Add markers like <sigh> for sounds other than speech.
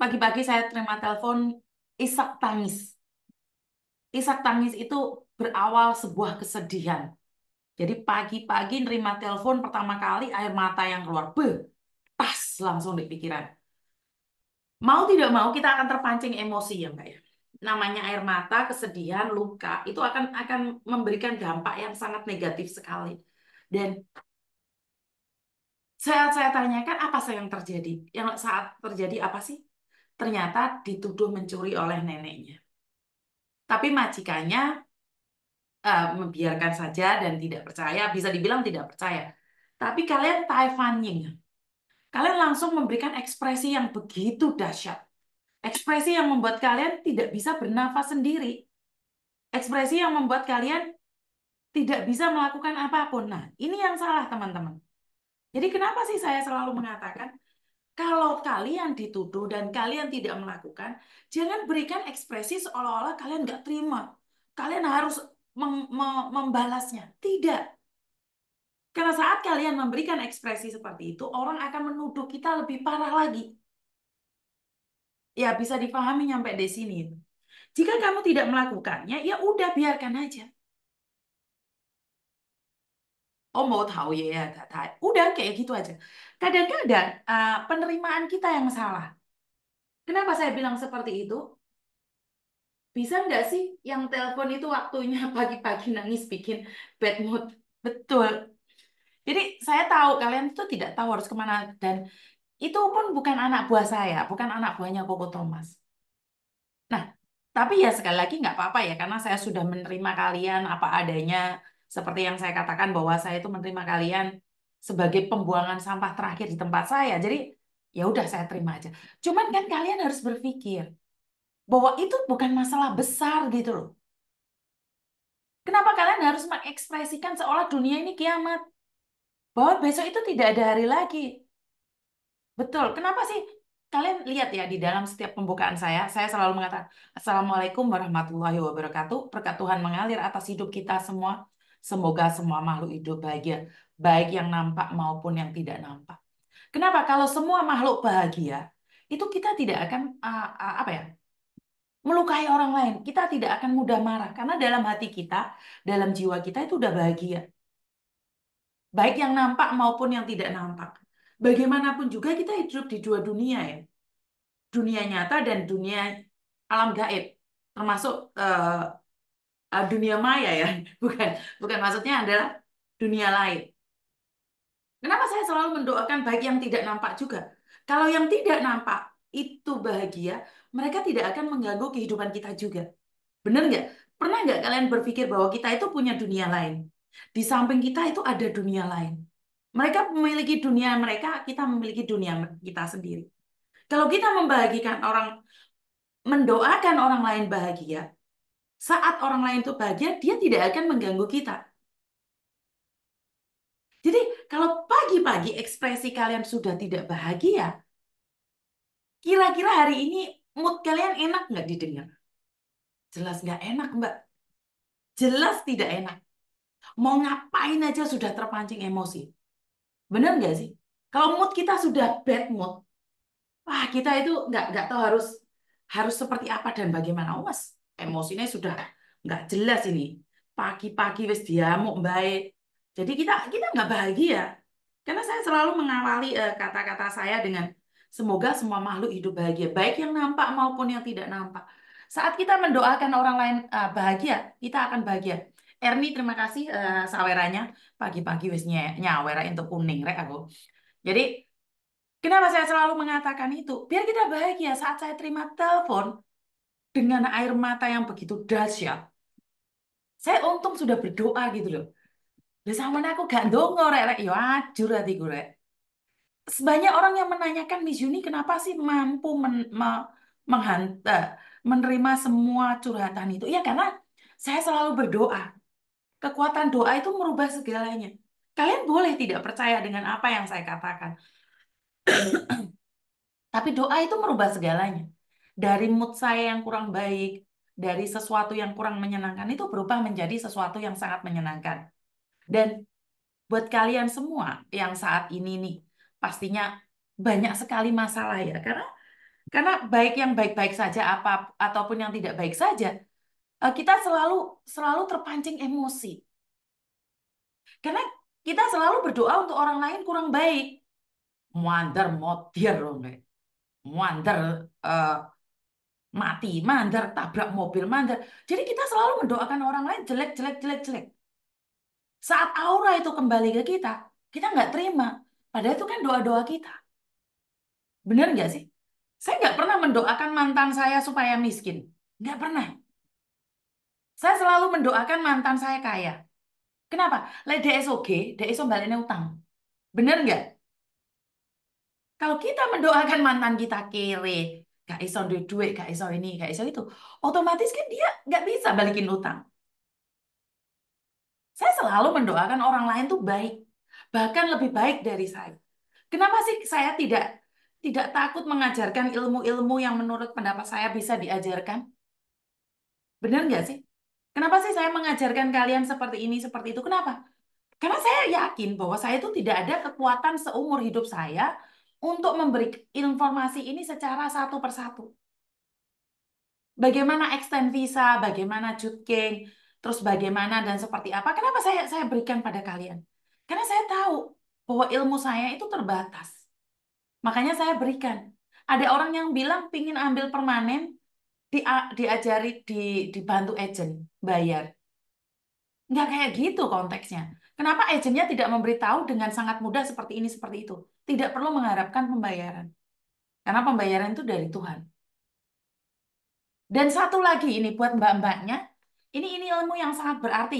Pagi-pagi saya terima telepon Isak tangis. Isak tangis itu berawal sebuah kesedihan. Jadi pagi-pagi nerima telepon pertama kali air mata yang keluar. Beuh, tas langsung di pikiran. Mau tidak mau kita akan terpancing emosi ya Mbak ya namanya air mata, kesedihan, luka, itu akan akan memberikan dampak yang sangat negatif sekali. Dan saya saya tanyakan apa yang terjadi? Yang saat terjadi apa sih? ternyata dituduh mencuri oleh neneknya. Tapi majikannya uh, membiarkan saja dan tidak percaya, bisa dibilang tidak percaya. Tapi kalian Taiwan Ying, kalian langsung memberikan ekspresi yang begitu dahsyat. Ekspresi yang membuat kalian tidak bisa bernafas sendiri. Ekspresi yang membuat kalian tidak bisa melakukan apapun. Nah, ini yang salah teman-teman. Jadi kenapa sih saya selalu mengatakan kalau kalian dituduh dan kalian tidak melakukan, jangan berikan ekspresi seolah-olah kalian nggak terima. Kalian harus membalasnya. Tidak. Karena saat kalian memberikan ekspresi seperti itu, orang akan menuduh kita lebih parah lagi. Ya, bisa dipahami sampai di sini. Jika kamu tidak melakukannya, ya udah biarkan aja oh mau tahu ya, ya tak. udah kayak gitu aja. Kadang-kadang uh, penerimaan kita yang salah. Kenapa saya bilang seperti itu? Bisa nggak sih yang telepon itu waktunya <laughs> pagi-pagi nangis bikin bad mood? Betul. Jadi saya tahu kalian itu tidak tahu harus kemana dan itu pun bukan anak buah saya, bukan anak buahnya Koko Thomas. Nah, tapi ya sekali lagi nggak apa-apa ya karena saya sudah menerima kalian apa adanya seperti yang saya katakan bahwa saya itu menerima kalian sebagai pembuangan sampah terakhir di tempat saya. Jadi ya udah saya terima aja. Cuman kan kalian harus berpikir bahwa itu bukan masalah besar gitu loh. Kenapa kalian harus mengekspresikan seolah dunia ini kiamat? Bahwa besok itu tidak ada hari lagi. Betul. Kenapa sih? Kalian lihat ya di dalam setiap pembukaan saya, saya selalu mengatakan Assalamualaikum warahmatullahi wabarakatuh. Berkat Tuhan mengalir atas hidup kita semua. Semoga semua makhluk hidup bahagia, baik yang nampak maupun yang tidak nampak. Kenapa? Kalau semua makhluk bahagia, itu kita tidak akan uh, uh, apa ya? melukai orang lain. Kita tidak akan mudah marah karena dalam hati kita, dalam jiwa kita itu sudah bahagia. Baik yang nampak maupun yang tidak nampak. Bagaimanapun juga kita hidup di dua dunia ya. Dunia nyata dan dunia alam gaib. Termasuk uh, uh, dunia maya ya, <laughs> bukan bukan maksudnya adalah dunia lain. Kenapa saya selalu mendoakan baik yang tidak nampak juga? Kalau yang tidak nampak itu bahagia, mereka tidak akan mengganggu kehidupan kita juga. benar nggak? Pernah nggak kalian berpikir bahwa kita itu punya dunia lain? Di samping kita itu ada dunia lain. Mereka memiliki dunia mereka, kita memiliki dunia kita sendiri. Kalau kita membahagikan orang, mendoakan orang lain bahagia, saat orang lain itu bahagia, dia tidak akan mengganggu kita. Jadi kalau pagi-pagi ekspresi kalian sudah tidak bahagia, kira-kira hari ini mood kalian enak nggak didengar? Jelas nggak enak, Mbak. Jelas tidak enak. Mau ngapain aja sudah terpancing emosi. Bener nggak sih? Kalau mood kita sudah bad mood, wah kita itu nggak nggak tahu harus harus seperti apa dan bagaimana. Oh, mas, emosinya sudah nggak jelas ini. Pagi-pagi wis diamuk baik. E. Jadi kita kita nggak bahagia. Karena saya selalu mengawali e, kata-kata uh, saya dengan semoga semua makhluk hidup bahagia, baik yang nampak maupun yang tidak nampak. Saat kita mendoakan orang lain uh, bahagia, kita akan bahagia. Erni terima kasih uh, saweranya pagi-pagi wis nyawera untuk kuning rek aku. Jadi Kenapa saya selalu mengatakan itu? Biar kita bahagia saat saya terima telepon, dengan air mata yang begitu dahsyat. Saya untung sudah berdoa gitu loh. Ya sama aku gak dongo rek rek ya ajur rek. Sebanyak orang yang menanyakan Miss Yuni kenapa sih mampu men, me, menghanta, eh, menerima semua curhatan itu. Ya karena saya selalu berdoa. Kekuatan doa itu merubah segalanya. Kalian boleh tidak percaya dengan apa yang saya katakan. <clears throat> Tapi doa itu merubah segalanya dari mood saya yang kurang baik, dari sesuatu yang kurang menyenangkan itu berubah menjadi sesuatu yang sangat menyenangkan. Dan buat kalian semua yang saat ini nih pastinya banyak sekali masalah ya karena karena baik yang baik-baik saja apa ataupun yang tidak baik saja eh, kita selalu selalu terpancing emosi. Karena kita selalu berdoa untuk orang lain kurang baik. Muander motir Muander uh, eh, mati mandar, tabrak mobil mandar. Jadi kita selalu mendoakan orang lain jelek, jelek, jelek, jelek. Saat aura itu kembali ke kita, kita nggak terima. Padahal itu kan doa-doa kita. Benar nggak sih? Saya nggak pernah mendoakan mantan saya supaya miskin. Nggak pernah. Saya selalu mendoakan mantan saya kaya. Kenapa? Lek dia SOG, dia baliknya utang. Benar nggak? Kalau kita mendoakan mantan kita kere, gak iso duit duit gak iso ini gak iso itu otomatis kan dia nggak bisa balikin utang saya selalu mendoakan orang lain tuh baik bahkan lebih baik dari saya kenapa sih saya tidak tidak takut mengajarkan ilmu-ilmu yang menurut pendapat saya bisa diajarkan benar nggak sih kenapa sih saya mengajarkan kalian seperti ini seperti itu kenapa karena saya yakin bahwa saya itu tidak ada kekuatan seumur hidup saya untuk memberi informasi ini secara satu persatu. Bagaimana extend visa, bagaimana cutking, terus bagaimana dan seperti apa. Kenapa saya saya berikan pada kalian? Karena saya tahu bahwa ilmu saya itu terbatas. Makanya saya berikan. Ada orang yang bilang pingin ambil permanen, di, diajari di dibantu agent bayar. Nggak kayak gitu konteksnya. Kenapa agennya tidak memberitahu dengan sangat mudah seperti ini, seperti itu? Tidak perlu mengharapkan pembayaran. Karena pembayaran itu dari Tuhan. Dan satu lagi ini buat mbak-mbaknya, ini ini ilmu yang sangat berarti ya.